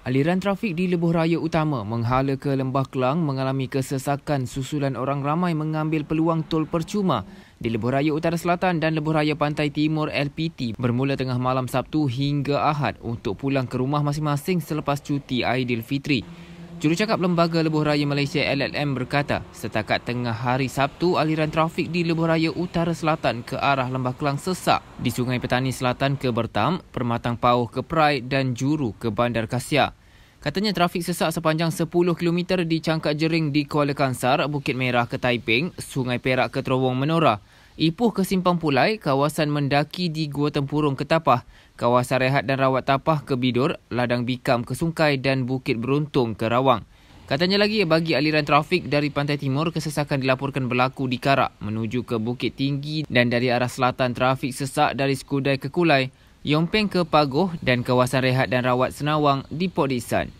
Aliran trafik di Lebuh Raya Utama menghala ke Lembah Kelang mengalami kesesakan susulan orang ramai mengambil peluang tol percuma di Lebuh Raya Utara Selatan dan Lebuh Raya Pantai Timur LPT bermula tengah malam Sabtu hingga Ahad untuk pulang ke rumah masing-masing selepas cuti Aidilfitri. Fitri. Jurucakap Lembaga Lebuh Raya Malaysia LLM berkata, setakat tengah hari Sabtu, aliran trafik di Lebuh Raya Utara Selatan ke arah Lembah Kelang sesak di Sungai Petani Selatan ke Bertam, Permatang Pauh ke Perai dan Juru ke Bandar Kasia. Katanya trafik sesak sepanjang 10km di Cangkak Jering di Kuala Kansar, Bukit Merah ke Taiping, Sungai Perak ke Terowong Menora. Ipuh ke Simpang Pulai, kawasan mendaki di Gua Tempurung Ketapah, kawasan rehat dan rawat tapah ke Bidur, Ladang Bikam ke Sungai dan Bukit Beruntung ke Rawang. Katanya lagi, bagi aliran trafik dari Pantai Timur, kesesakan dilaporkan berlaku di Karak menuju ke Bukit Tinggi dan dari arah selatan trafik sesak dari Skudai ke Kulai, Yongpeng ke Pagoh dan kawasan rehat dan rawat Senawang di Port